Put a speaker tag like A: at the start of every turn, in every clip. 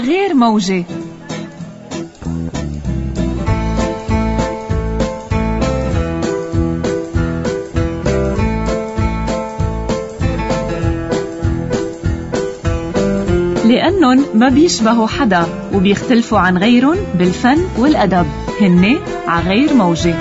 A: غير موجة لأنهم ما بيشبهوا حدا وبيختلفوا عن غيرهم بالفن والأدب هن عغير موجة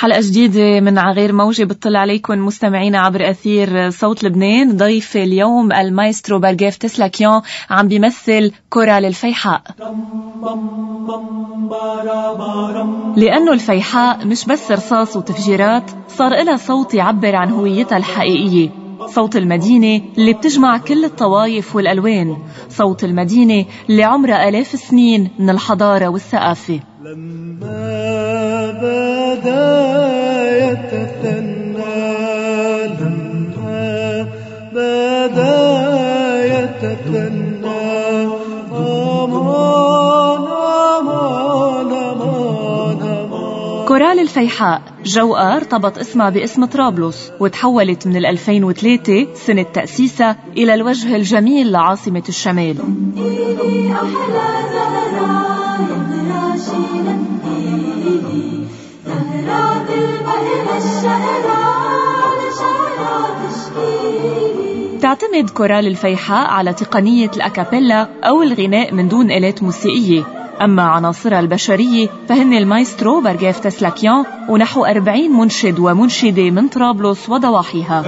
A: حلقة جديدة من غير موجة بتطل عليكم مستمعينا عبر أثير صوت لبنان ضيف اليوم المايسترو برجيف تسلاكيون عم بيمثل كرة للفيحاء لأنه الفيحاء مش بس رصاص وتفجيرات صار إلها صوت يعبر عن هويتها الحقيقية صوت المدينة اللي بتجمع كل الطوايف والألوان صوت المدينة اللي عمرها آلاف السنين من الحضارة والثقافة
B: لما بدا يتثنى لما بدا يتثنى
A: كورال الفيحاء جوقر ارتبط اسمها باسم طرابلس وتحولت من 2003 سنة تأسيسها إلى الوجه الجميل لعاصمة الشمال تعتمد كورال الفيحاء على تقنية الأكابيلا أو الغناء من دون آلات موسيقية أما عناصرها البشرية فهن المايسترو برجاف تسلاكيان ونحو 40 منشد ومنشدة من طرابلس وضواحيها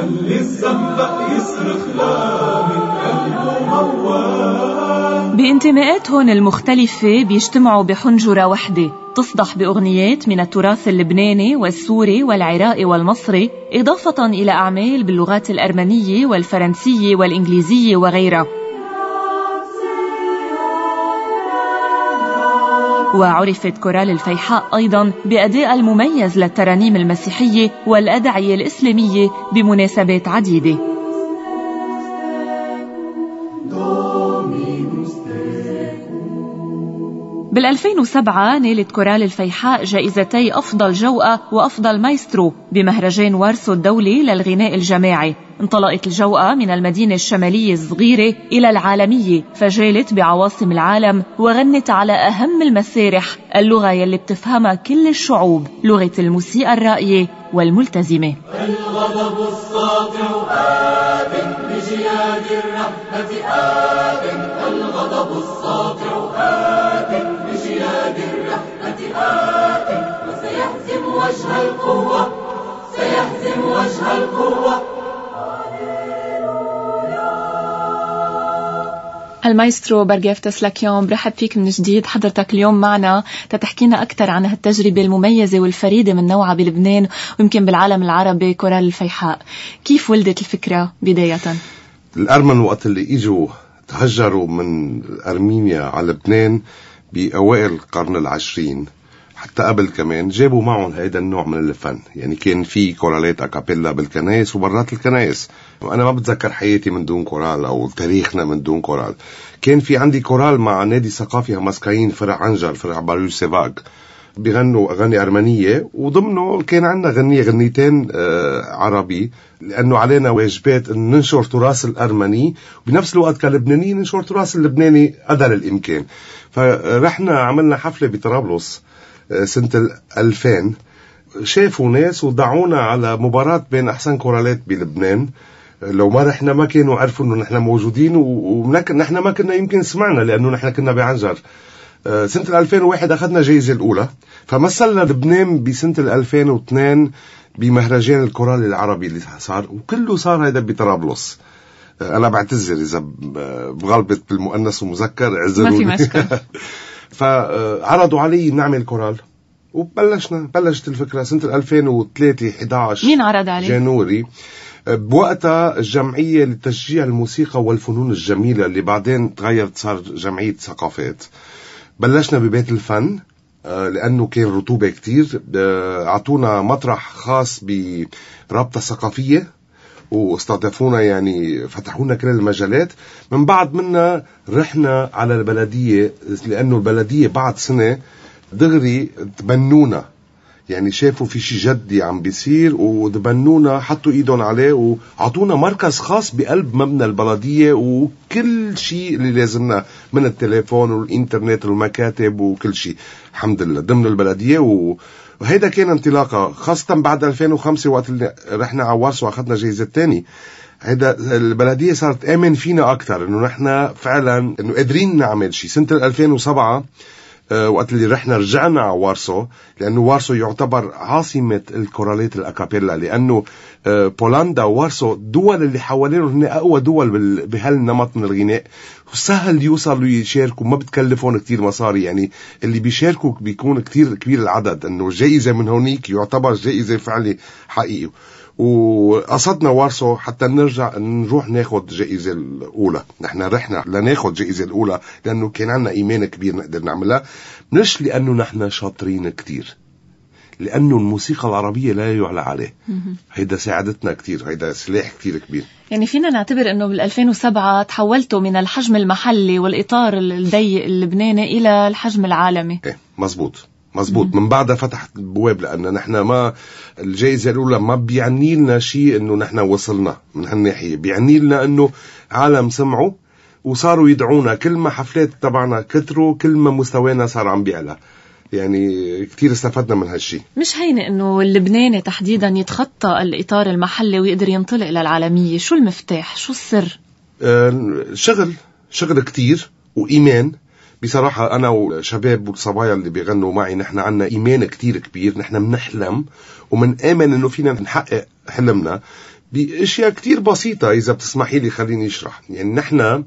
A: بانتماءاتهم المختلفة بيجتمعوا بحنجرة وحدة تصدح بأغنيات من التراث اللبناني والسوري والعراقي والمصري إضافة إلى أعمال باللغات الأرمنية والفرنسية والإنجليزية وغيرها وعرفت كورال الفيحاء أيضا بأدائها المميز للترانيم المسيحية والأدعية الإسلامية بمناسبات عديدة بال2007 نالت كورال الفيحاء جائزتي أفضل جوقة وأفضل مايسترو بمهرجان وارسو الدولي للغناء الجماعي انطلقت الجوقة من المدينة الشمالية الصغيرة إلى العالمية فجالت بعواصم العالم وغنت على أهم المسارح اللغة يلي بتفهمها كل الشعوب لغة الموسيقى الرائية والملتزمة
B: الغضب الساطع آب بجياد الرحمة آب الغضب الساطع آب بجياد الرحمة آب وسيهزم وجه القوة سيهزم وجه القوة
A: المايسترو برجيف لكيوم برحب فيك من جديد حضرتك اليوم معنا تتحكينا أكثر عن هالتجربة المميزة والفريدة من نوعها بلبنان ويمكن بالعالم العربي كورال الفيحاء كيف ولدت الفكرة بداية؟
C: الأرمن وقت اللي إجوا تهجروا من أرمينيا على لبنان بأوائل القرن العشرين حتى قبل كمان جابوا معهم هيدا النوع من الفن يعني كان في كورالات اكابيلا بالكنايس وبرات الكنايس وانا ما بتذكر حياتي من دون كورال او تاريخنا من دون كورال كان في عندي كورال مع نادي ثقافي همسكاين فرع عنجر فرع باريو سيفاك بغنوا اغاني ارمنيه وضمنه كان عندنا غنيه غنيتين آه، عربي لانه علينا واجبات ان ننشر تراث الارمني وبنفس الوقت كلبنانيين ننشر تراث اللبناني قدر الامكان فرحنا عملنا حفله بطرابلس سنة 2000 شافوا ناس ودعونا على مباراة بين أحسن كورالات بلبنان لو ما نحن ما كانوا عرفوا انه نحن موجودين ونحن ما كنا يمكن سمعنا لانه نحن كنا بعنجر آه، سنة 2001 أخذنا جائزة الأولى فمثلنا لبنان بسنة 2002 بمهرجان الكورال العربي اللي صار وكله صار هيدا بطرابلس آه، أنا بعتذر إذا بغلبت بالمؤنث ومذكر اعذروني ما في مشكلة فعرضوا علي نعمل كورال وبلشنا بلشت الفكرة سنة 2003 11 مين عرض عليك؟ جانوري بوقتها الجمعية لتشجيع الموسيقى والفنون الجميلة اللي بعدين تغيرت صار جمعية ثقافات بلشنا ببيت الفن آه، لأنه كان رطوبة كتير آه، أعطونا مطرح خاص برابطة ثقافية واستضافونا يعني فتحونا كل المجالات من بعد منا رحنا على البلدية لأنه البلدية بعد سنة دغري تبنونا يعني شافوا في شيء جدي عم بيصير وتبنونا حطوا ايدهم عليه وعطونا مركز خاص بقلب مبنى البلديه وكل شيء اللي لازمنا من التليفون والانترنت والمكاتب وكل شيء الحمد لله ضمن البلديه و... وهيدا كان انطلاقه خاصه بعد 2005 وقت اللي رحنا على ورش واخذنا جائزه ثاني هيدا البلديه صارت امن فينا اكثر انه نحن فعلا انه قادرين نعمل شيء سنه 2007 آه، وقت اللي رحنا رجعنا على وارسو لانه وارسو يعتبر عاصمه الكورالات الاكابيلا لانه آه، بولندا وارسو الدول اللي حوالينه هن اقوى دول بهالنمط من الغناء سهل يوصلوا يشاركوا ما بتكلفهم كتير مصاري يعني اللي بيشاركوا بيكون كتير كبير العدد انه جائزه من هونيك يعتبر جائزه فعلي حقيقي وقصدنا وارسو حتى نرجع نروح ناخذ الجائزة الأولى نحن رحنا لناخذ الجائزة الأولى لأنه كان عندنا إيمان كبير نقدر نعملها مش لأنه نحن شاطرين كتير لأنه الموسيقى العربية لا يعلى عليه هيدا ساعدتنا كتير هيدا سلاح كتير كبير
A: يعني فينا نعتبر انه بال 2007 تحولتوا من الحجم المحلي والاطار الضيق اللبناني الى الحجم العالمي
C: ايه مزبوط مزبوط من بعدها فتحت البواب لان نحن ما الجائزه الاولى ما بيعني لنا شيء انه نحن وصلنا من هالناحيه بيعني لنا انه عالم سمعوا وصاروا يدعونا كل ما حفلات تبعنا كتروا كل ما مستوانا صار عم بيعلى يعني كثير استفدنا من هالشيء
A: مش هينة انه اللبناني تحديدا يتخطى الاطار المحلي ويقدر ينطلق للعالميه شو المفتاح شو السر
C: آه شغل شغل كتير وايمان بصراحة أنا والشباب والصبايا اللي بيغنوا معي نحن عنا إيمان كتير كبير نحن بنحلم آمن إنه فينا نحقق حلمنا بأشياء كتير بسيطة إذا بتسمحي لي خليني أشرح يعني نحن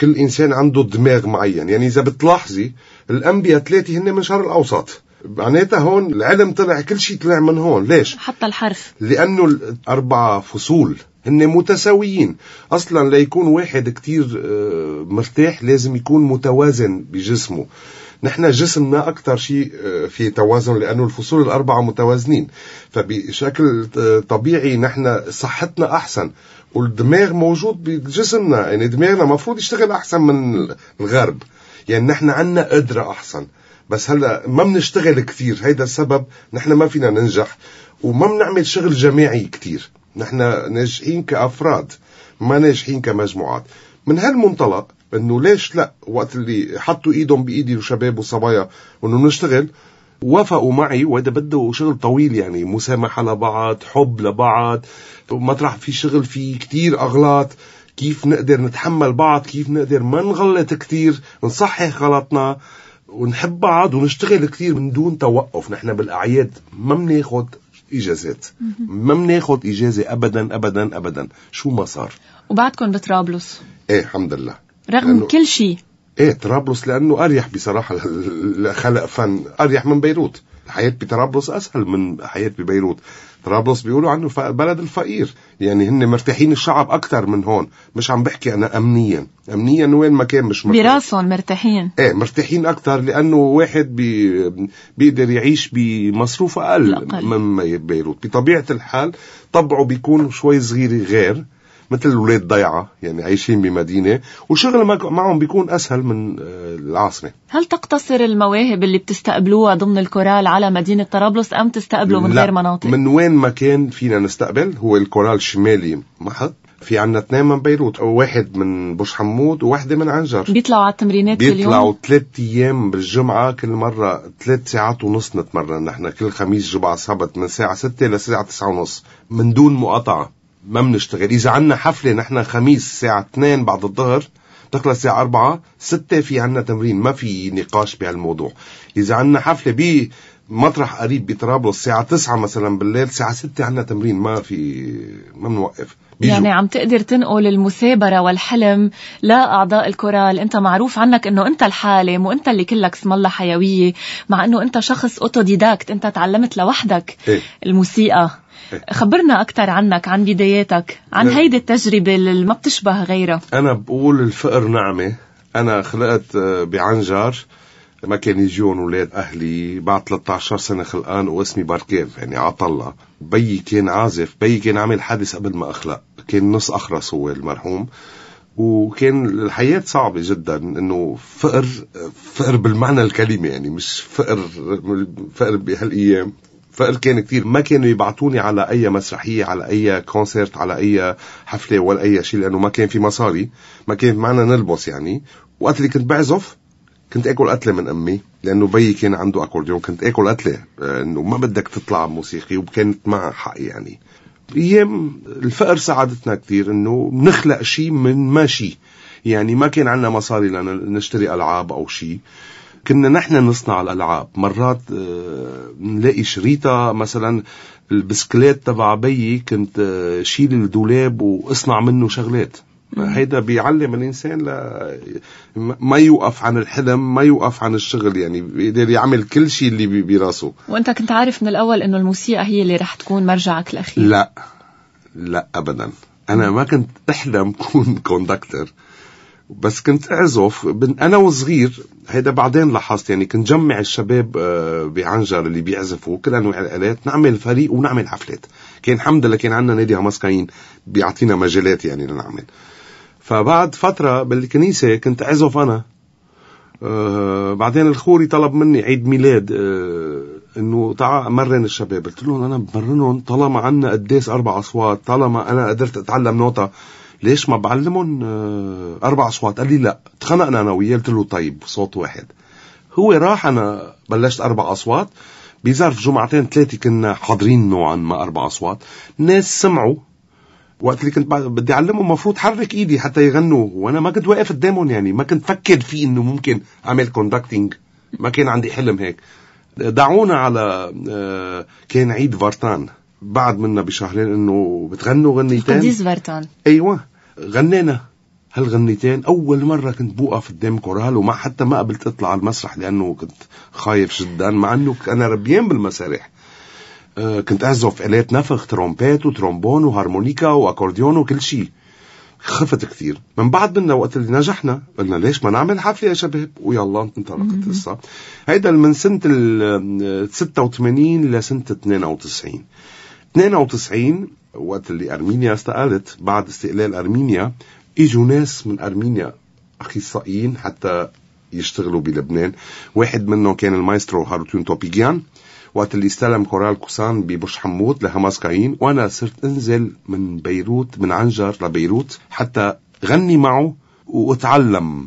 C: كل إنسان عنده دماغ معين يعني إذا بتلاحظي الأنبياء ثلاثة هن من شهر الأوسط معناتها هون العلم طلع كل شيء طلع من هون ليش؟ حتى الحرف لأنه الأربعة فصول هن متساويين اصلا ليكون واحد كتير آه، مرتاح لازم يكون متوازن بجسمه نحن جسمنا أكثر شيء آه، في توازن لأنه الفصول الأربعة متوازنين فبشكل آه، طبيعي نحن صحتنا أحسن والدماغ موجود بجسمنا يعني دماغنا مفروض يشتغل أحسن من الغرب يعني نحن عندنا قدرة أحسن بس هلا ما بنشتغل كثير هيدا السبب نحن ما فينا ننجح وما بنعمل شغل جماعي كثير نحن ناجحين كأفراد ما ناجحين كمجموعات من هالمنطلق انه ليش لا وقت اللي حطوا ايدهم بايدي وشباب وصبايا انه نشتغل وافقوا معي وهذا بده شغل طويل يعني مسامحة لبعض حب لبعض مطرح في شغل في كتير أغلاط كيف نقدر نتحمل بعض كيف نقدر ما نغلط كتير نصحح غلطنا ونحب بعض ونشتغل كتير من دون توقف نحن بالأعياد ما بناخد اجازات ما بناخد اجازه ابدا ابدا ابدا شو ما صار
A: وبعدكم بطرابلس
C: ايه الحمد لله رغم لأنه... كل شيء ايه طرابلس لانه اريح بصراحه لخلق فن اريح من بيروت الحياة بطرابلس أسهل من حياة ببيروت طرابلس بيقولوا عنه بلد الفقير يعني هن مرتاحين الشعب اكثر من هون مش عم بحكي انا امنيا امنيا وين ما كان مش
A: براسهم مرتاحين
C: ايه مرتاحين اكثر لانه واحد بي بيقدر يعيش بمصروف اقل, أقل. من بيروت بطبيعه الحال طبعه بيكون شوي صغير غير مثل الولاد ضيعة يعني عايشين بمدينة وشغل معهم بيكون أسهل من آه، العاصمة
A: هل تقتصر المواهب اللي بتستقبلوها ضمن الكورال على مدينة طرابلس أم تستقبلوا من غير مناطق؟
C: من وين ما كان فينا نستقبل هو الكورال الشمالي محط في عنا اثنين من بيروت واحد من برج حمود وواحدة من عنجر
A: بيطلعوا على التمرينات بيطلعوا كل يوم بيطلعوا
C: ثلاث أيام بالجمعة كل مرة ثلاث ساعات ونص نتمرن نحن كل خميس جمعة سبت من الساعة ستة لساعة تسعة ونص من دون مقاطعة ما بنشتغل اذا عندنا حفله نحن خميس الساعه 2 بعد الظهر تخلص الساعة 4 6 في عنا تمرين ما في نقاش بهالموضوع إذا عنا حفلة بمطرح قريب بطرابلس الساعة 9 مثلا بالليل الساعة 6 عنا تمرين ما في ما بنوقف بيجو.
A: يعني عم تقدر تنقل المثابرة والحلم لأعضاء الكورال أنت معروف عنك أنه أنت الحالم وأنت اللي كلك اسم الله حيوية مع أنه أنت شخص أوتوديداكت أنت تعلمت لوحدك إيه؟ الموسيقى إيه. خبرنا أكثر عنك عن بداياتك عن إيه. هيدي التجربة اللي ما بتشبه غيرها
C: أنا بقول الفقر نعمة أنا خلقت آه، بعنجر ما كان يجون ولاد اهلي بعد 13 سنه خلقان واسمي باركيف يعني عطله بيي كان عازف بيي كان عامل حادث قبل ما اخلق كان نص اخرس هو المرحوم وكان الحياة صعبة جدا انه فقر فقر بالمعنى الكلمة يعني مش فقر فقر بهالايام فقال كان كثير ما كانوا يبعتوني على اي مسرحيه على اي كونسرت على اي حفله ولا اي شيء لانه ما كان في مصاري ما كان معنا نلبس يعني وقت اللي كنت بعزف كنت اكل قتله من امي لانه بيي كان عنده اكورديون كنت اكل قتله آه، انه ما بدك تطلع موسيقي وكانت معها حق يعني ايام الفقر ساعدتنا كثير انه بنخلق شيء من ما شيء يعني ما كان عندنا مصاري لنشتري العاب او شيء كنا نحن نصنع الألعاب مرات آه، نلاقي شريطة مثلا البسكليت تبع بيي كنت آه، شيل الدولاب واصنع منه شغلات هيدا بيعلم الانسان ل... ما يوقف عن الحلم ما يوقف عن الشغل يعني بيقدر يعمل كل شيء اللي براسه
A: وانت كنت عارف من الاول انه الموسيقى هي اللي رح تكون مرجعك الاخير
C: لا لا ابدا انا ما كنت احلم كون كوندكتر بس كنت اعزف انا وصغير هيدا بعدين لاحظت يعني كنت جمع الشباب آه، بعنجر اللي بيعزفوا كل انواع الالات نعمل فريق ونعمل حفلات كان الحمد لله كان عندنا نادي همسكاين بيعطينا مجالات يعني لنعمل فبعد فتره بالكنيسه كنت اعزف انا آه بعدين الخوري طلب مني عيد ميلاد آه انه تعا مرن الشباب قلت لهم انا بمرنهم طالما عنا قداس اربع اصوات طالما انا قدرت اتعلم نوطه ليش ما بعلمهم آه، اربع اصوات قال لي لا تخنقنا انا وياه قلت له طيب صوت واحد هو راح انا بلشت اربع اصوات بظرف جمعتين ثلاثه كنا حاضرين نوعا ما اربع اصوات ناس سمعوا وقت اللي كنت بدي اعلمهم المفروض حرك ايدي حتى يغنوا وانا ما كنت واقف قدامهم يعني ما كنت فكر فيه انه ممكن اعمل كوندكتينج ما كان عندي حلم هيك دعونا على آه، كان عيد فارتان بعد منا بشهرين انه بتغنوا غنيتين قديس فارتان ايوه غنينا هالغنيتين اول مره كنت بوقف قدام كورال وما حتى ما قبلت اطلع على المسرح لانه كنت خايف جدا مع انه انا ربيان بالمسارح آه، كنت اعزف الات نفخ ترومبيت وترومبون وهارمونيكا واكورديون وكل شيء خفت كثير من بعد منا وقت اللي نجحنا قلنا ليش ما نعمل حفله يا شباب ويلا انطلقت القصه هيدا من سنه ال 86 آه، لسنه 92 92 وقت اللي أرمينيا استقلت بعد استقلال أرمينيا اجوا ناس من أرمينيا أخصائيين حتى يشتغلوا بلبنان واحد منهم كان المايسترو هاروتون توبيجيان وقت اللي استلم كورال كوسان ببرج حمود لهماس كاين وانا صرت انزل من بيروت من عنجر لبيروت حتى غني معه واتعلم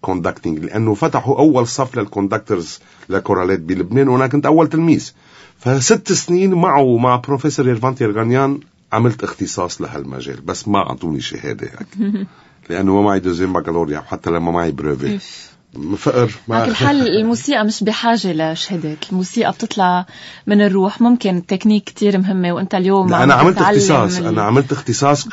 C: كوندكتنج آه، لانه فتحوا اول صف للكوندكترز لكورالات بلبنان وانا كنت اول تلميذ فست سنين معه مع بروفيسور ايرفانتي الغنيان عملت اختصاص لهالمجال بس ما اعطوني شهاده هيك لانه ما معي دوزين بكالوريا وحتى لما معي بروفي فقر مع كل حال
A: الموسيقى مش بحاجة لشهادات الموسيقى بتطلع من الروح ممكن التكنيك كتير مهمة وانت اليوم أنا عملت اختصاص أنا
C: عملت اختصاص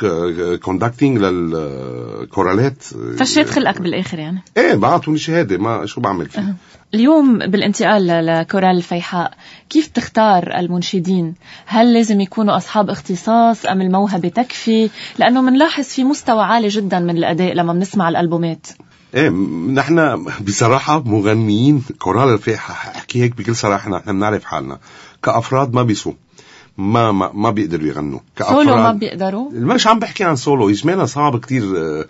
C: كوندكتينج للكورالات فشيت
A: خلقك بالآخر يعني
C: ايه بعطوني شهادة ما شو بعمل
A: فيه اليوم بالانتقال لكورال الفيحاء كيف تختار المنشدين هل لازم يكونوا أصحاب اختصاص أم الموهبة تكفي لأنه بنلاحظ في مستوى عالي جدا من الأداء لما بنسمع الألبومات
C: إيه، نحن بصراحة مغنيين كورال الفيحة احكي هيك بكل صراحة نحن بنعرف حالنا كأفراد ما بيسو ما ما ما بيقدروا يغنوا كأفراد سولو ما بيقدروا مش عم بحكي عن سولو يجمعنا صعب كتير آه،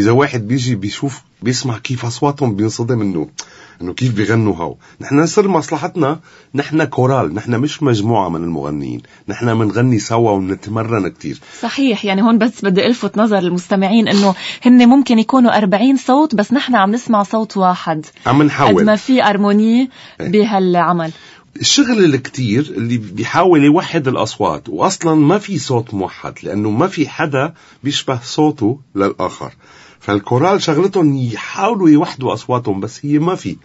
C: اذا واحد بيجي بيشوف بيسمع كيف اصواتهم بينصدم انه انه كيف بيغنوا هاو نحن سر مصلحتنا نحن كورال نحن مش مجموعه من المغنيين نحن بنغني سوا ونتمرن كتير
A: صحيح يعني هون بس بدي الفت نظر المستمعين انه هن ممكن يكونوا 40 صوت بس نحن عم نسمع صوت واحد
C: عم نحاول قد ما
A: في ارموني
C: إيه. بهالعمل الشغل الكتير اللي بيحاول يوحد الأصوات وأصلا ما في صوت موحد لأنه ما في حدا بيشبه صوته للآخر فالكورال شغلتهم يحاولوا يوحدوا اصواتهم بس هي ما في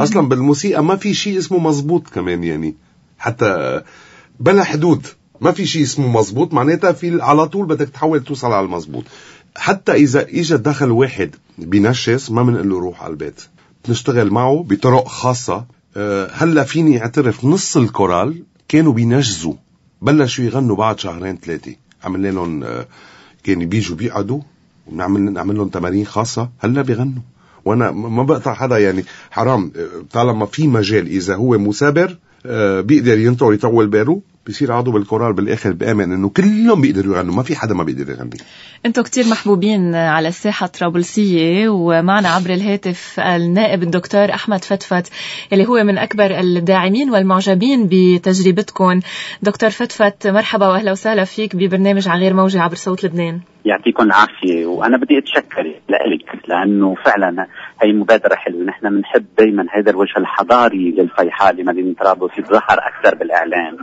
C: اصلا بالموسيقى ما في شيء اسمه مزبوط كمان يعني حتى بلا حدود ما في شيء اسمه مزبوط معناتها في على طول بدك تحاول توصل على المزبوط حتى اذا اجى دخل واحد بنشس ما بنقول له روح على البيت بنشتغل معه بطرق خاصه آه، هلا فيني اعترف نص الكورال كانوا بينجزوا بلشوا يغنوا بعد شهرين ثلاثه عملنا لهم آه، كانوا بيجوا بيقعدوا نعمل نعمل لهم تمارين خاصه هلا بيغنوا وانا ما بقطع حدا يعني حرام آه، طالما في مجال اذا هو مثابر آه، بيقدر ينطر يطول باله بصير عضو بالكورال بالاخر بامن انه كلهم بيقدروا يغنوا ما في حدا ما بيقدر يغني
A: انتم كتير محبوبين على الساحه الطرابلسيه ومعنا عبر الهاتف النائب الدكتور احمد فتفت اللي هو من اكبر الداعمين والمعجبين بتجربتكم دكتور فتفت مرحبا واهلا وسهلا فيك ببرنامج على غير موجه عبر صوت لبنان
D: يعطيكم العافيه وانا بدي أتشكر لك لانه فعلا هي مبادره حلوه نحن بنحب دائما هذا الوجه الحضاري للفيحاء لمدينه طرابلس يتظهر اكثر بالاعلام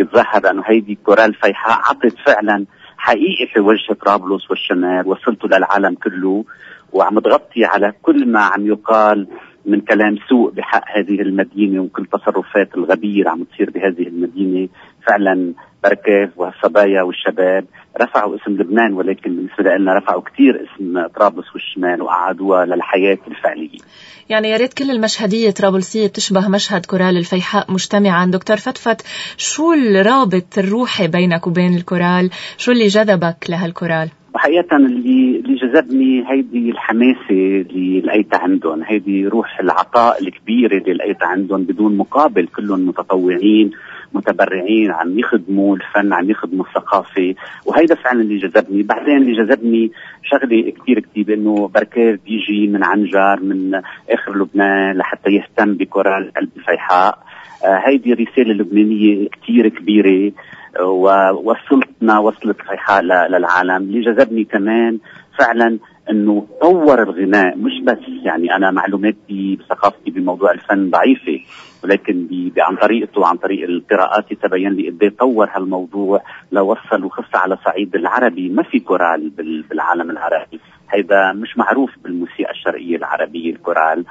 D: يتظهر انه هيدي كورال الفيحاء عطت فعلا حقيقة في وجه طرابلس والشمال وصلته للعالم كله وعم تغطي على كل ما عم يقال من كلام سوء بحق هذه المدينه وكل التصرفات الغبيه اللي عم تصير بهذه المدينه فعلا بركاف والصبايا والشباب رفعوا اسم لبنان ولكن بالنسبه لنا رفعوا كثير اسم طرابلس والشمال واعادوها للحياه الفعليه.
A: يعني يا ريت كل المشهديه الطرابلسيه بتشبه مشهد كورال الفيحاء مجتمعا، دكتور فتفت شو الرابط الروحي بينك وبين الكورال؟ شو اللي جذبك لهالكورال؟
D: وحقيقة اللي اللي جذبني هيدي الحماسة اللي لقيتها عندهم هيدي روح العطاء الكبيرة اللي لقيتها عندهم بدون مقابل كلهم متطوعين متبرعين عم يخدموا الفن عم يخدموا الثقافة وهيدا فعلا اللي جذبني بعدين اللي جذبني شغلة كثير كتير انه بركير بيجي من عنجر من اخر لبنان لحتى يهتم بكرة قلب الفيحاء آه، هيدي رسالة لبنانية كتير كبيرة ووصلتنا وصلت صحيحة للعالم اللي جذبني كمان فعلا انه طور الغناء مش بس يعني انا معلوماتي بثقافتي بموضوع الفن ضعيفه ولكن عن طريقته وعن طريق القراءات تبين لي قد إيه طور هالموضوع لوصل وخص على صعيد العربي ما في كورال بالعالم العربي هيدا مش معروف بالموسيقى الشرقيه العربيه الكورال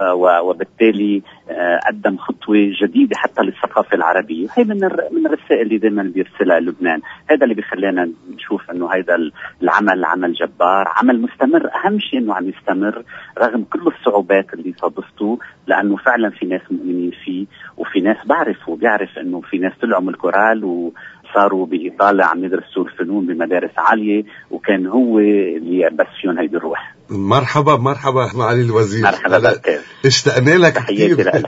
D: آه، وبالتالي آه، قدم خطوه جديده حتى للثقافه العربيه، هي من من الرسائل اللي دائما بيرسلها لبنان، هذا اللي بيخلينا نشوف انه هذا العمل عمل جبار، عمل مستمر، اهم شيء انه عم يستمر رغم كل الصعوبات اللي صادفته، لانه فعلا في ناس مؤمنين فيه وفي ناس بعرفه بيعرف انه في ناس طلعوا من الكورال و صاروا بايطاليا عم يدرسوا الفنون بمدارس عاليه وكان هو اللي بس فيهم هيدي الروح
C: مرحبا مرحبا معالي الوزير مرحبا بك اشتقنا لك كثير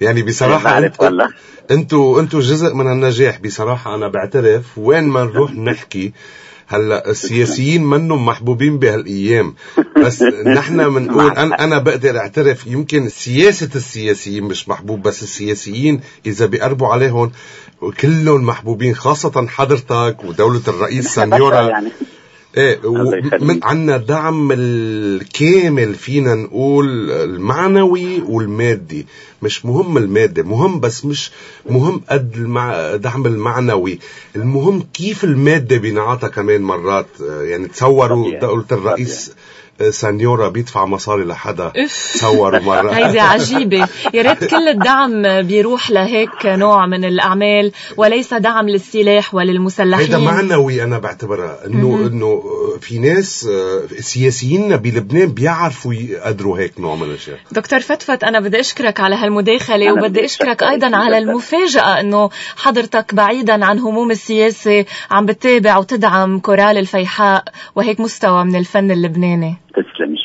C: يعني بصراحة انتوا انتوا انتو جزء من النجاح بصراحة أنا بعترف وين ما نروح نحكي هلا السياسيين منهم محبوبين بهالايام بس نحن بنقول انا انا بقدر اعترف يمكن سياسه السياسيين مش محبوب بس السياسيين اذا بيقربوا عليهم كلهم محبوبين خاصة حضرتك ودولة الرئيس سنيورا يعني. ايه ومن عنا دعم الكامل فينا نقول المعنوي والمادي مش مهم المادة مهم بس مش مهم قد المع... دعم المعنوي المهم كيف المادة بينعطى كمان مرات آه، يعني تصوروا دولة الرئيس طبيعي. سنيورا بيدفع مصاري لحدا صوروا مرة هيدي عجيبة
A: يا ريت كل الدعم بيروح لهيك نوع من الأعمال وليس دعم للسلاح
C: وللمسلحين
A: هيدا معنوي
C: أنا بعتبرها إنه إنه في ناس آه، سياسيين بلبنان بيعرفوا يقدروا هيك نوع من الأشياء
A: دكتور فتفت أنا بدي أشكرك على هالمداخلة وبدي أشكرك أيضا على المفاجأة إنه حضرتك بعيدا عن هموم السياسة عم بتتابع وتدعم كورال الفيحاء وهيك مستوى من الفن اللبناني Muslims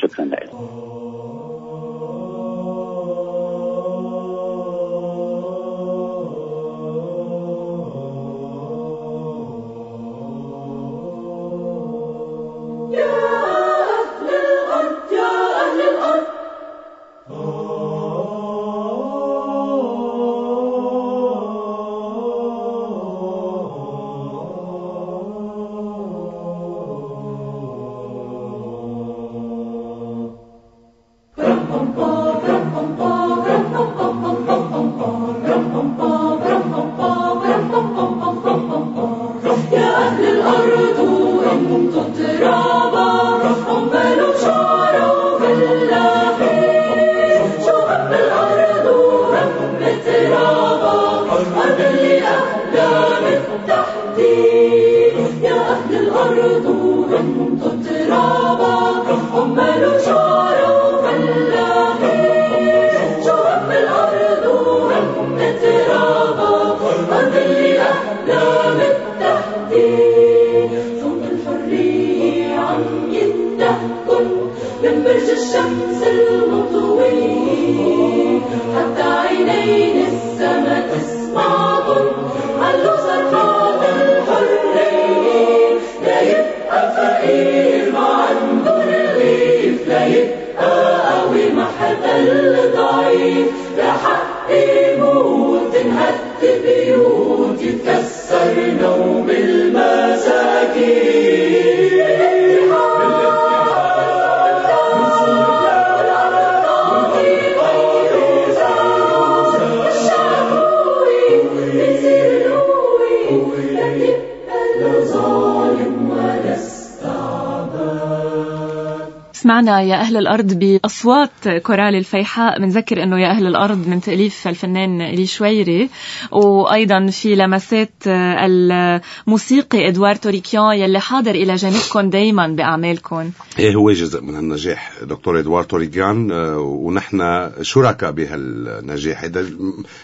A: يا أهل الأرض بأصوات كورال الفيحاء بنذكر أنه يا أهل الأرض من تأليف الفنان لي شويري وأيضا في لمسات الموسيقي إدوار توريكيان يلي حاضر إلى جانبكم دايما بأعمالكم
C: إيه هو جزء من النجاح دكتور إدوار توريكيان آه، ونحن شركاء بهالنجاح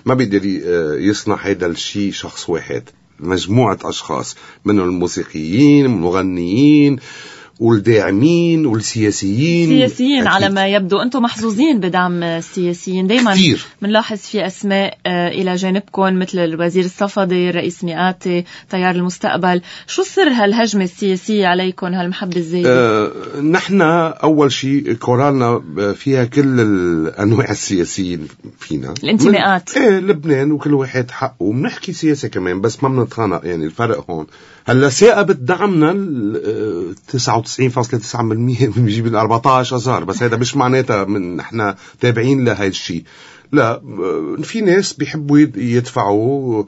C: ما بيقدر آه، يصنع هذا الشيء شخص واحد مجموعة أشخاص من الموسيقيين مغنيين والداعمين والسياسيين سياسيين أكيد. على
A: ما يبدو انتم محظوظين بدعم السياسيين دائما بنلاحظ في اسماء آه، الى جانبكم مثل الوزير الصفدي الرئيس مئاتي تيار المستقبل شو سر هالهجمه السياسيه عليكم هالمحبه الزايده
C: آه، نحن اول شيء كورالنا فيها كل الانواع السياسيين فينا الانتماءات ايه لبنان وكل واحد حقه وبنحكي سياسه كمان بس ما بنتخانق يعني الفرق هون هلا ثاقبت دعمنا آه، 99.9% بيجيب ال 14 ازار بس هذا مش معناتها من احنا تابعين لهذا الشيء لا في ناس بيحبوا يدفعوا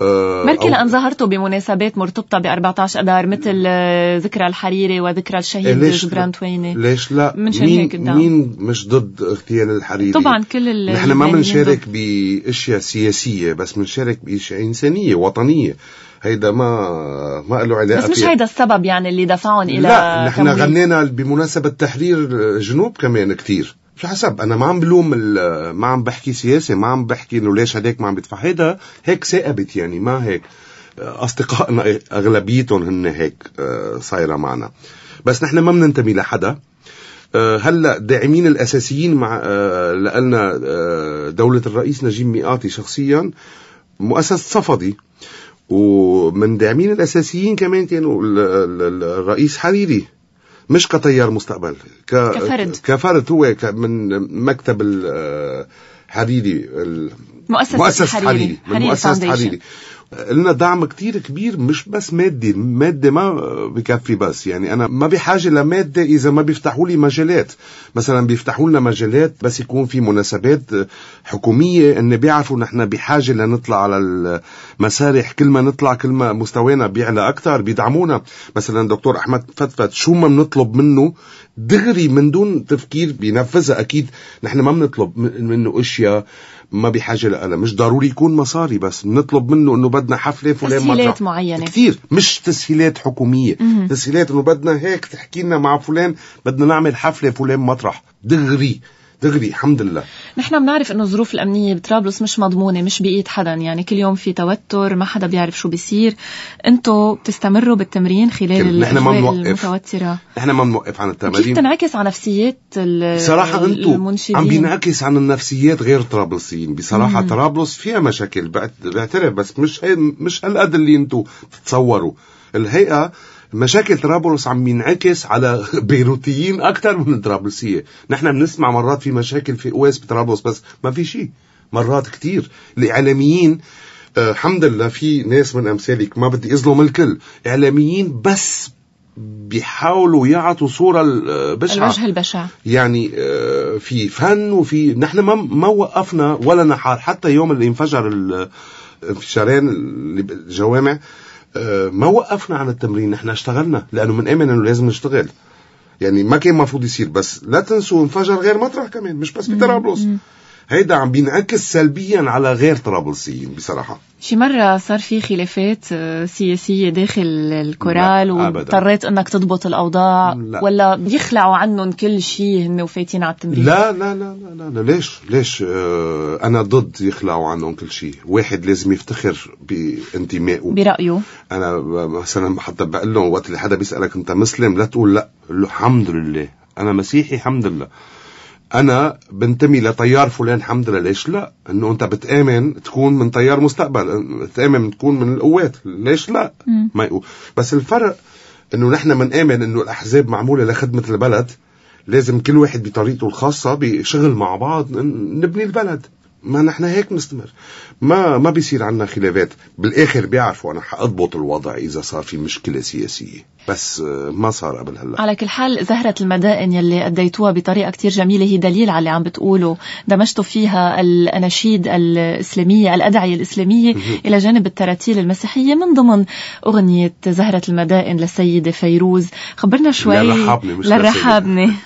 C: آه، مركل لان
A: ظهرتوا بمناسبات مرتبطة ب 14 أذار مثل آه، ذكرى الحريري وذكرى الشهيد جبران إيه، تويني
C: ليش لا؟ منشان مين, هيك مين مش ضد اغتيال الحريري؟ طبعا
A: كل نحن ما بنشارك
C: باشياء سياسية بس بنشارك باشياء إنسانية وطنية هيدا ما ما له علاقه بس مش هيدا
A: السبب يعني اللي دفعهم الى لا نحن غنينا
C: بمناسبه تحرير جنوب كمان كثير في حسب انا ما عم بلوم ما عم بحكي سياسه ما عم بحكي انه ليش هداك ما عم بدفع هيدا هيك ثائبت يعني ما هيك اصدقائنا اغلبيتهم هن هيك آه، صايره معنا بس نحن ما بننتمي لحدا آه، هلا داعمين الاساسيين مع آه، لنا دوله الرئيس نجيب ميقاتي شخصيا مؤسسه صفدي ومن داعمين الاساسيين كمان كانوا الرئيس حريري مش كتيار مستقبل ك... كفرد كفرد هو ك... من مكتب الحديدي آه، ال...
A: مؤسسة, مؤسسة حريري, حريري. من مؤسسة حريري
C: لنا دعم كتير كبير مش بس مادي مادي ما بكفي بس يعني انا ما بحاجه لماده اذا ما بيفتحوا لي مجالات مثلا بيفتحوا لنا مجالات بس يكون في مناسبات حكوميه ان بيعرفوا نحن بحاجه لنطلع على المسارح كل ما نطلع كل ما مستوانا بيعلى اكثر بيدعمونا مثلا دكتور احمد فتفت شو ما بنطلب منه دغري من دون تفكير بينفذها اكيد نحن ما بنطلب منه اشياء ما بحاجه لها مش ضروري يكون مصاري بس نطلب منه انه بدنا حفله فلان تسهيلات
A: معينه كثير
C: مش تسهيلات حكوميه مم. تسهيلات انه بدنا هيك تحكي لنا مع فلان بدنا نعمل حفله فلان مطرح دغري دغري الحمد لله
A: نحن بنعرف انه الظروف الامنيه بطرابلس مش مضمونه مش بايد حدا يعني كل يوم في توتر ما حدا بيعرف شو بيصير انتم بتستمروا بالتمرين خلال نحن ما بنوقف المتوتره
C: نحن ما بنوقف عن التمارين كيف
A: بتنعكس على نفسيات صراحه انتم عم بينعكس
C: عن النفسيات غير طرابلسيين بصراحه مم. طرابلس فيها مشاكل بعترف بس مش مش هالقد اللي انتم بتتصوروا الهيئه مشاكل طرابلس عم ينعكس على بيروتيين اكثر من طرابلسيه نحن بنسمع مرات في مشاكل في اويس بطرابلس بس ما في شيء مرات كثير الاعلاميين آه الحمد لله في ناس من امثالك ما بدي اظلم الكل اعلاميين بس بيحاولوا يعطوا صوره البشعه آه، الوجه البشع يعني آه في فن وفي نحن ما ما وقفنا ولا نحار حتى يوم اللي انفجر آه، انفجارين الجوامع آه، ما وقفنا عن التمرين نحن اشتغلنا لانه امن انه لازم نشتغل يعني ما كان المفروض يصير بس لا تنسوا انفجر غير مطرح كمان مش بس بطرابلس هيدا عم بينعكس سلبيا على غير طرابلسيين بصراحه
A: شي مرة صار في خلافات آه، سياسية داخل الكورال واضطريت انك تضبط الاوضاع لا. ولا يخلعوا عنهم كل شيء هن وفايتين على التمرين لا لا لا
C: لا, لا, ليش ليش آه، انا ضد يخلعوا عنهم كل شيء واحد لازم يفتخر بانتمائه برايه انا مثلا حتى بقول لهم وقت اللي حدا بيسالك انت مسلم لا تقول لا قول له الحمد لله انا مسيحي الحمد لله انا بنتمي لتيار فلان حمد لله ليش لا انه انت بتامن تكون من تيار مستقبل بتامن تكون من القوات ليش لا ما يقول. بس الفرق انه نحن بنامن انه الاحزاب معموله لخدمه البلد لازم كل واحد بطريقته الخاصه بشغل مع بعض نبني البلد ما نحن هيك بنستمر ما ما بيصير عنا خلافات بالاخر بيعرفوا انا حاضبط الوضع اذا صار في مشكله سياسيه بس ما صار قبل هلا
A: على كل حال زهرة المدائن يلي أديتوها بطريقة كتير جميلة هي دليل على اللي عم بتقوله دمجتوا فيها الأناشيد الإسلامية الأدعية الإسلامية إلى جانب التراتيل المسيحية من ضمن أغنية زهرة المدائن للسيدة فيروز خبرنا شوي للرحابنة مش للرحابنة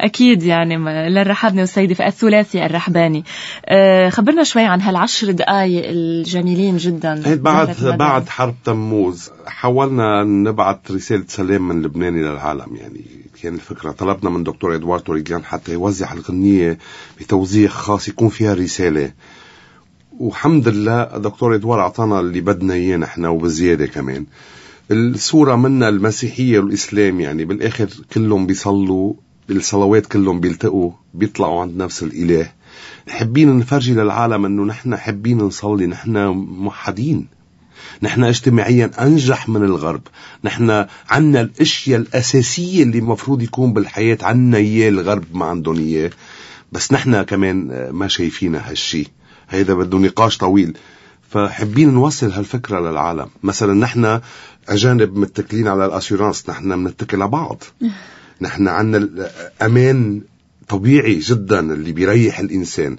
A: أكيد يعني للرحابنه والسيده في فالثلاثي الرحباني آه، خبرنا شوي عن هالعشر دقايق الجميلين جدا بعد بعد
C: حرب تموز حاولنا نبعث رسالة سلام من لبناني للعالم يعني كان الفكرة طلبنا من دكتور إدوارد توريجان حتى يوزع الغنية بتوزيع خاص يكون فيها رسالة وحمد لله دكتور إدوار أعطانا اللي بدنا إياه نحن وبزيادة كمان الصورة منا المسيحية والإسلام يعني بالآخر كلهم بيصلوا بالصلوات كلهم بيلتقوا بيطلعوا عند نفس الإله حابين نفرجي للعالم انه نحن حابين نصلي نحن موحدين نحن اجتماعيا انجح من الغرب نحن عنا الاشياء الاساسيه اللي المفروض يكون بالحياه عنا اياه الغرب ما عندهم اياه بس نحن كمان ما شايفينها هالشي هيدا بده نقاش طويل فحابين نوصل هالفكرة للعالم مثلا نحن أجانب متكلين على الأسيورانس نحن بنتكل على بعض نحن عندنا الأمان طبيعي جدا اللي بيريح الانسان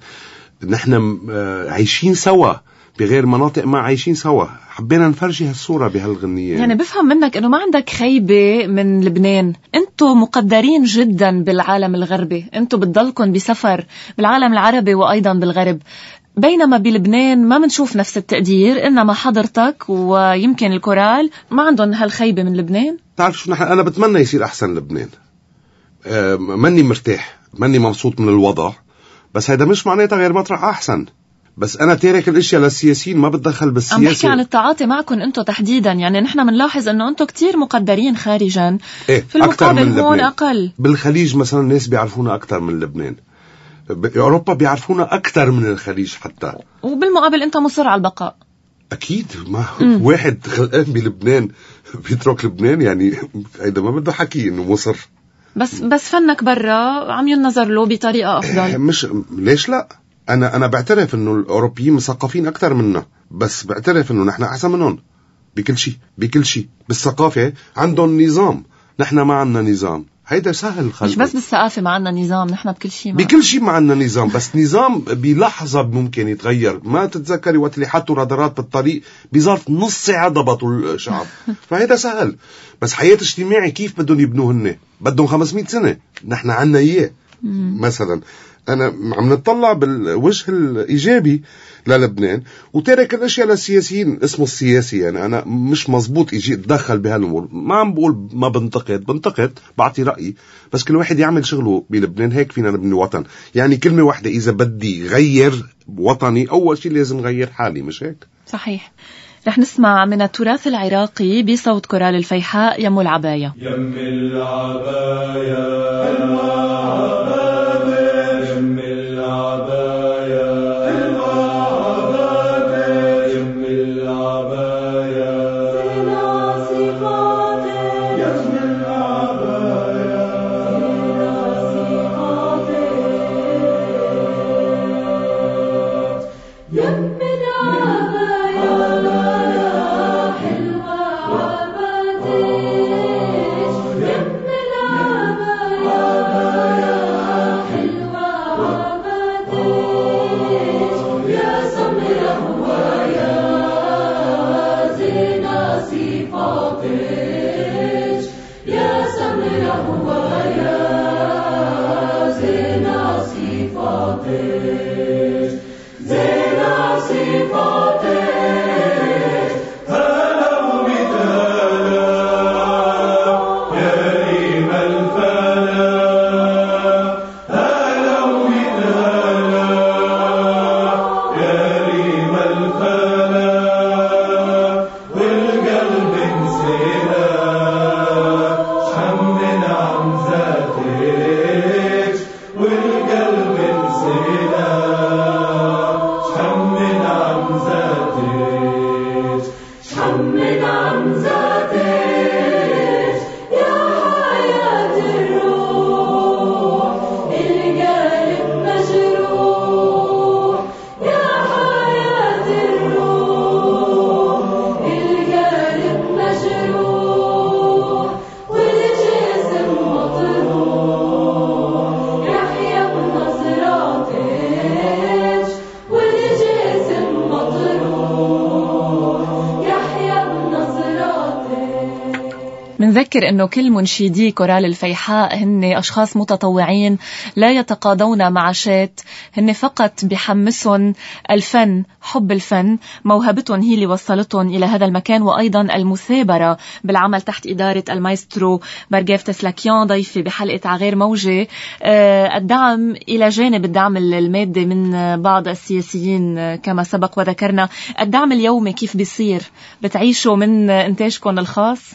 C: نحن آه، عايشين سوا بغير مناطق ما عايشين سوا حبينا نفرجي هالصورة بهالغنية يعني
A: بفهم منك أنه ما عندك خيبة من لبنان انتم مقدرين جدا بالعالم الغربي انتم بتضلكم بسفر بالعالم العربي وأيضا بالغرب بينما بلبنان ما بنشوف نفس التقدير إنما حضرتك ويمكن الكورال ما عندهم هالخيبة من لبنان
C: تعرف شو نحن أنا بتمنى يصير أحسن لبنان آه، ماني مرتاح ماني مبسوط من الوضع بس هيدا مش معناتها غير مطرح احسن بس انا تارك الاشياء للسياسيين ما بتدخل بالسياسه عم بحكي عن
A: التعاطي معكم انتم تحديدا يعني نحن بنلاحظ انه انتم كثير مقدرين خارجا
C: إيه؟ في المقابل من هون اقل بالخليج مثلا الناس بيعرفونا اكثر من لبنان باوروبا بيعرفونا اكثر من الخليج حتى
A: وبالمقابل انت مصر على البقاء
C: اكيد ما مم. واحد خلقان بلبنان بيترك لبنان يعني هيدا ما بده حكي انه مصر
A: بس بس فنك برا عم ينظر له بطريقه افضل
C: مش ليش لا انا انا بعترف انه الاوروبيين مثقفين اكثر منا بس بعترف انه نحن احسن منهم بكل شيء بكل شيء بالثقافه عندهم نظام نحن ما عندنا نظام هيدا سهل خلص مش بس بالثقافة
A: ما عندنا نظام نحن بكل شيء بكل
C: شيء ما عندنا نظام بس نظام بلحظة ممكن يتغير ما تتذكري وقت اللي حطوا رادارات بالطريق بظرف نص ساعة ضبطوا الشعب فهيدا سهل بس حياة اجتماعي كيف بدهم يبنوهن هن بدهم 500 سنة نحن عنا إياه مثلا انا عم نطلع بالوجه الايجابي للبنان وتارك الاشياء للسياسيين اسمه السياسي يعني انا مش مزبوط يجي يتدخل بهالامور ما عم بقول ما بنتقد بنتقد بعطي رايي بس كل واحد يعمل شغله بلبنان هيك فينا نبني وطن يعني كلمه واحده اذا بدي غير وطني اول شيء لازم غير حالي مش هيك
A: صحيح رح نسمع من التراث العراقي بصوت كورال الفيحاء يم العباية
C: يم العباية
A: بتذكر انه كل منشدي كورال الفيحاء هن اشخاص متطوعين لا يتقاضون معاشات هن فقط بحمسهم الفن حب الفن موهبتهم هي اللي وصلتهم الى هذا المكان وايضا المثابره بالعمل تحت اداره المايسترو برجيف تسلاكيون ضيفي بحلقه عغير موجه آه، الدعم الى جانب الدعم المادي من بعض السياسيين آه، كما سبق وذكرنا الدعم اليومي كيف بيصير بتعيشوا من انتاجكم الخاص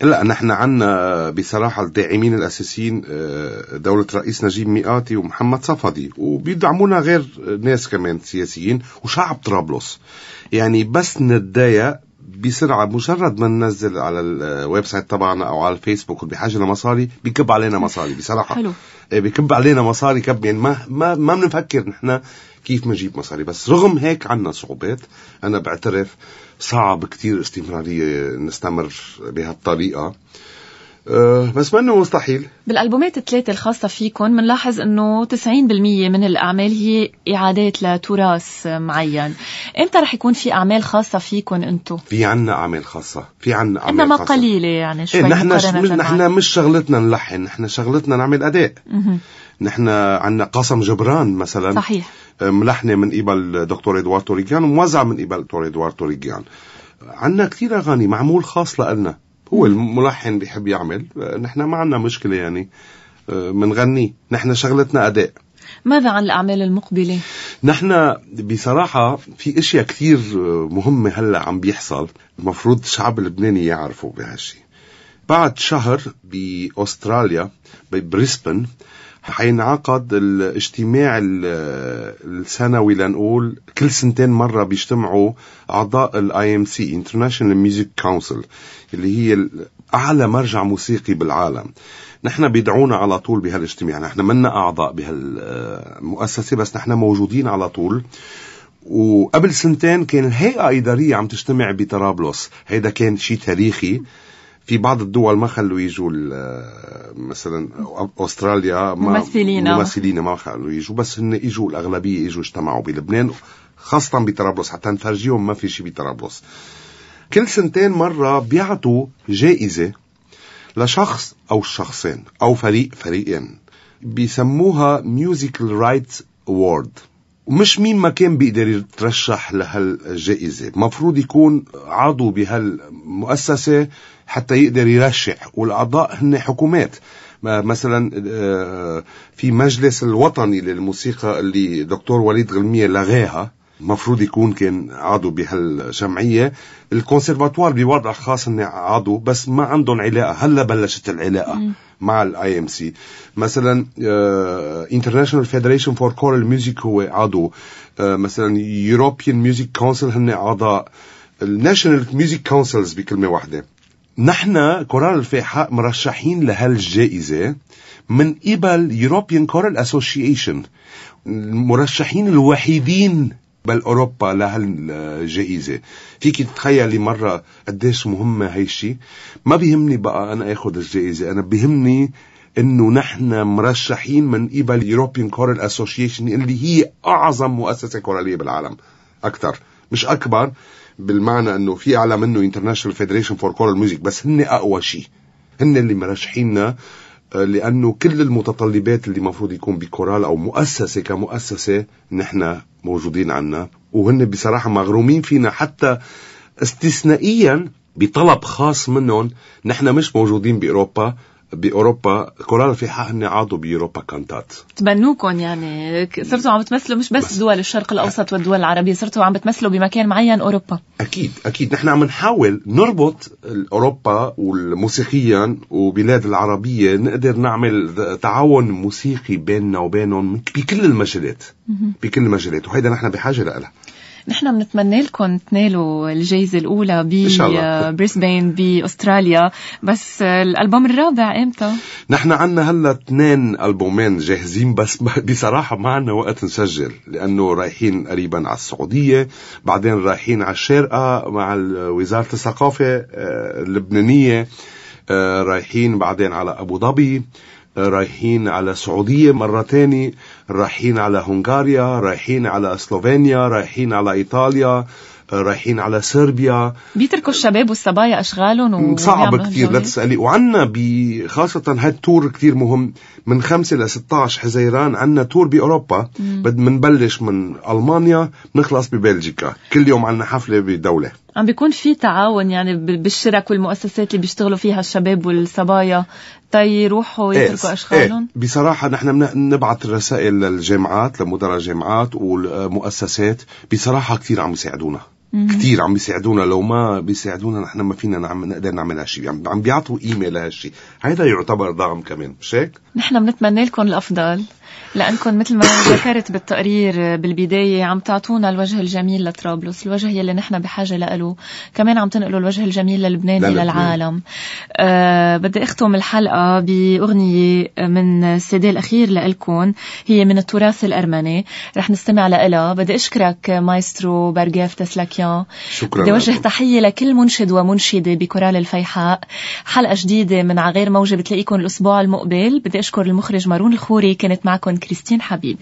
C: لا نحن عنا آه، بصراحة الداعمين الأساسيين آه، دولة رئيس نجيب مئاتي ومحمد صفدي وبيدعمونا غير آه، ناس كمان سياسيين وشعب طرابلس يعني بس نتضايق بسرعه مجرد ما ننزل على الويب سايت تبعنا او على الفيسبوك بحاجه لمصاري بكب علينا مصاري بصراحه حلو إيه، بكب علينا مصاري كب يعني ما ما ما بنفكر نحن كيف بنجيب مصاري بس رغم هيك عنا صعوبات انا بعترف صعب كتير استمراريه نستمر بهالطريقه أه بس منه مستحيل
A: بالالبومات الثلاثه الخاصه فيكم بنلاحظ انه 90% من الاعمال هي اعادات لتراث معين امتى رح يكون في اعمال خاصه فيكم انتم
C: في عنا اعمال خاصه في عنا اعمال انما خاصة.
A: قليله يعني إيه، شوي إيه نحن نحن
C: مش شغلتنا نلحن نحن شغلتنا نعمل اداء نحن عندنا قاسم جبران مثلا صحيح أه، ملحنه من قبل دكتور ادوارد توريجان وموزعه من قبل دكتور ادوارد توريجان عندنا كثير اغاني معمول خاص لنا هو الملحن بيحب يعمل نحن ما عندنا مشكله يعني آه، منغني نحن شغلتنا اداء
A: ماذا عن الأعمال المقبلة؟
C: نحن بصراحة في أشياء كثير آه، مهمة هلأ عم بيحصل المفروض الشعب اللبناني يعرفوا بهالشيء بعد شهر باستراليا ببريسبن حينعقد الاجتماع السنوي لنقول كل سنتين مرة بيجتمعوا أعضاء الاي ام سي انترناشونال ميوزك كونسل اللي هي أعلى مرجع موسيقي بالعالم نحن بيدعونا على طول بهالاجتماع نحن منا أعضاء بهالمؤسسة بس نحن موجودين على طول وقبل سنتين كان الهيئة إدارية عم تجتمع بطرابلس هيدا كان شيء تاريخي في بعض الدول ما خلوا يجوا مثلا استراليا ما
A: ممثلين
C: ممثلين ما خلوا يجوا بس هن اجوا الاغلبيه اجوا اجتمعوا بلبنان خاصه بطرابلس حتى نفرجيهم ما في شيء بطرابلس كل سنتين مره بيعطوا جائزه لشخص او شخصين او فريق فريقين بيسموها ميوزيكال رايتس وورد ومش مين ما كان بيقدر يترشح لهالجائزة مفروض يكون عضو بهالمؤسسة حتى يقدر يرشح والأعضاء هن حكومات مثلا آه، في مجلس الوطني للموسيقى اللي دكتور وليد غلمية لغاها مفروض يكون كان عضو بهالجمعية الكونسيرفاتوار بوضع خاص اني عضو بس ما عندهم علاقة هلا بلشت العلاقة مع الاي ام سي مثلا انترناشونال فيدريشن فور كورال ميوزك هو عضو آه، مثلا يوروبيان ميوزك كونسل هن اعضاء الناشونال ميوزك كونسلز بكلمه واحده نحن كورال الفيحاء مرشحين لهالجائزة من قبل يوروبيان كورال أسوشيشن المرشحين الوحيدين بل أوروبا لها الجائزة آه، فيك تتخيلي مرة قديش مهمة هاي الشيء ما بيهمني بقى أنا أخذ الجائزة أنا بيهمني انه نحن مرشحين من قبل يوروبيان كورال اسوشيشن اللي هي اعظم مؤسسه كوراليه بالعالم اكثر مش اكبر بالمعنى انه في اعلى منه انترناشونال فيدريشن فور كورال ميوزك بس هن اقوى شيء هن اللي مرشحيننا آه، لانه كل المتطلبات اللي المفروض يكون بكورال او مؤسسه كمؤسسه نحن موجودين عنا وهن بصراحه مغرومين فينا حتى استثنائيا بطلب خاص منهم نحن مش موجودين باوروبا باوروبا كورالا في حق ان عاضوا باوروبا كانتات
A: تبنوكم يعني صرتوا عم تمثلوا مش بس, بس دول الشرق الاوسط والدول العربيه صرتوا عم بتمثلوا بمكان معين اوروبا
C: اكيد اكيد نحن عم نحاول نربط اوروبا والموسيقيا وبلاد العربيه نقدر نعمل تعاون موسيقي بيننا وبينهم بكل المجالات بكل المجالات وهيدا نحن بحاجه لها
A: نحن بنتمنى لكم تنالوا الجائزة الأولى ببريسبين آه، بأستراليا بس آه، الألبوم الرابع إمتى؟
C: نحن عنا هلا اثنين ألبومين جاهزين بس بصراحة ما عنا وقت نسجل لأنه رايحين قريبا على السعودية بعدين رايحين على الشارقة مع وزارة الثقافة آه، اللبنانية رايحين بعدين على أبو ظبي رايحين على السعودية مرة ثانية رايحين على هنغاريا رايحين على سلوفينيا رايحين على إيطاليا آه، رايحين على صربيا
A: بيتركوا الشباب والصبايا اشغالهم و... صعب كثير لا
C: تسالي وعندنا خاصه هالتور كثير مهم من 5 ل 16 حزيران عنا تور باوروبا بنبلش من المانيا بنخلص ببلجيكا كل يوم عنا حفله بدوله
A: عم بيكون في تعاون يعني بالشرك والمؤسسات اللي بيشتغلوا فيها الشباب والصبايا حتى يروحوا ويتركوا إيه، إيه، أشغالهم؟
C: إيه. بصراحة نحن بنبعث الرسائل للجامعات لمدراء جامعات والمؤسسات بصراحة كثير عم يساعدونا كثير عم بيساعدونا لو ما بيساعدونا نحن ما فينا نعم نقدر نعمل هالشيء عم, عم بيعطوا قيمه لهالشيء هذا يعتبر دعم كمان مش هيك
A: نحن بنتمنى لكم الافضل لانكم مثل ما ذكرت بالتقرير بالبدايه عم تعطونا الوجه الجميل لطرابلس الوجه يلي نحن بحاجه له كمان عم تنقلوا الوجه الجميل للبنان. للعالم أه بدي اختم الحلقه باغنيه من السيدي الاخير لكم هي من التراث الارمني رح نستمع لها بدي اشكرك مايسترو برجاف تسلاكي ليميسيون شكرا بدي اوجه تحيه لكل منشد ومنشده بكورال الفيحاء حلقه جديده من عغير موجه بتلاقيكم الاسبوع المقبل بدي اشكر المخرج مارون الخوري كانت معكم كريستين حبيب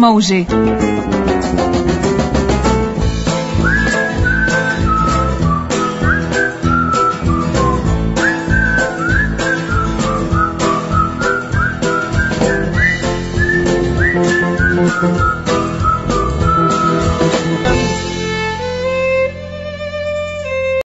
A: Monge.